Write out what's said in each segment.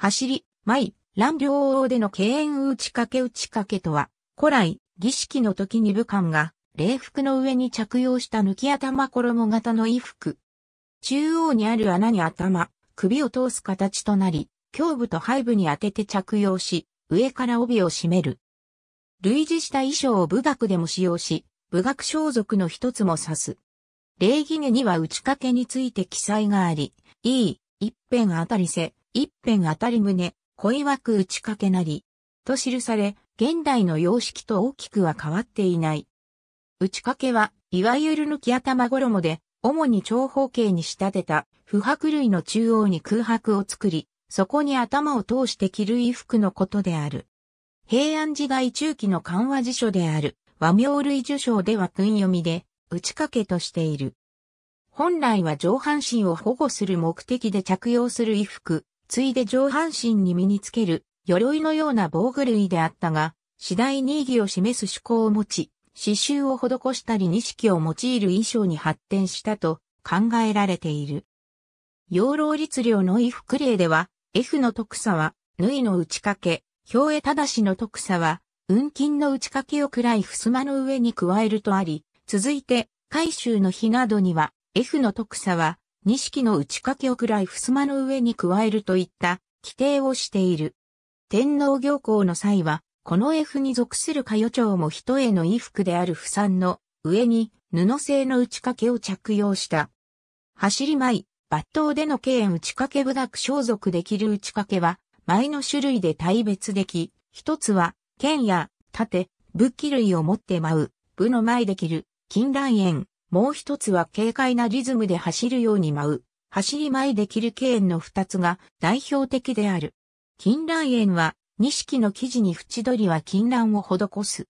走り、舞、乱両王での敬遠打ち掛け打ち掛けとは、古来、儀式の時に武官が、礼服の上に着用した抜き頭衣型の衣服。中央にある穴に頭、首を通す形となり、胸部と背部に当てて着用し、上から帯を締める。類似した衣装を武学でも使用し、武学装束の一つも指す。礼儀下には打ち掛けについて記載があり、いい、一辺あたりせ、一辺あたり胸、恋枠打ち掛けなり、と記され、現代の様式と大きくは変わっていない。打ち掛けは、いわゆる抜き頭衣で、主に長方形に仕立てた、不白類の中央に空白を作り、そこに頭を通して着る衣服のことである。平安時代中期の緩和辞書である和名類受賞では訓読みで、打ち掛けとしている。本来は上半身を保護する目的で着用する衣服、ついで上半身に身につける鎧のような防具類であったが、次第に意義を示す趣向を持ち、刺繍を施したり錦を用いる衣装に発展したと考えられている。養老律令の衣服例では、F の得差は、縫いの打ち掛け、表絵正しの得差は、運金の打ち掛けを暗い襖の上に加えるとあり、続いて、海州の日などには、F の得差は、錦の打ち掛けをくらい襖の上に加えるといった規定をしている。天皇行幸の際は、この絵符に属するちょうも人への衣服である不産の上に布製の打ち掛けを着用した。走り舞、抜刀での敬遠打ち掛け部落装束できる打ち掛けは、舞の種類で大別でき、一つは、剣や、盾、武器類を持って舞う、部の前できる、金蘭園、もう一つは軽快なリズムで走るように舞う、走り舞いできる敬遠の二つが代表的である。金蘭園は、錦の生地に縁取りは金蘭を施す。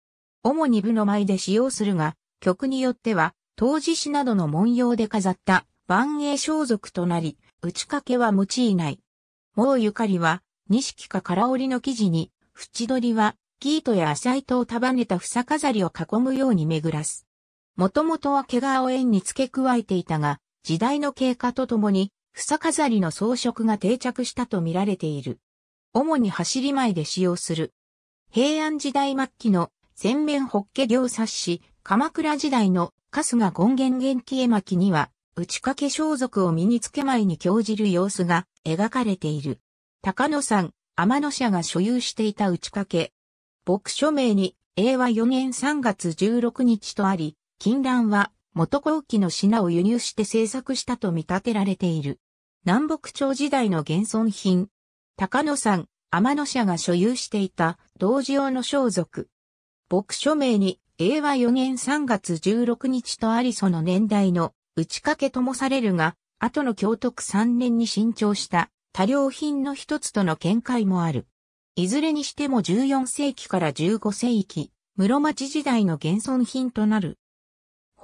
主に部の舞で使用するが、曲によっては、当時詩などの文様で飾った万栄装束となり、打ち掛けは用いない。もうゆかりは、錦か唐織の生地に、縁取りは、生糸や浅糸を束ねた房飾りを囲むように巡らす。もともとは毛皮を縁に付け加えていたが、時代の経過とともに、草飾りの装飾が定着したと見られている。主に走り前で使用する。平安時代末期の全面ホッケ行冊子、鎌倉時代の春日権現元気絵巻には、打ち掛け装束を身につけ前に興じる様子が描かれている。高野山、天野社が所有していた打ち掛け。牧名に、英和4年3月16日とあり、金蘭は元後期の品を輸入して制作したと見立てられている。南北朝時代の現存品。高野山、天野社が所有していた同時用の装束。牧署名に令和4年3月16日とありその年代の打ち掛けともされるが、後の教徳3年に新調した多良品の一つとの見解もある。いずれにしても14世紀から15世紀、室町時代の現存品となる。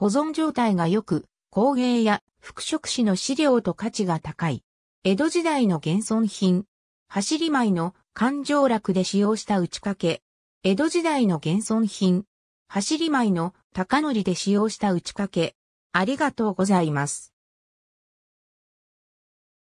保存状態が良く、工芸や服飾紙の資料と価値が高い。江戸時代の現存品。走り米の環状楽で使用した打ち掛け。江戸時代の現存品。走り米の高りで使用した打ち掛け。ありがとうございます。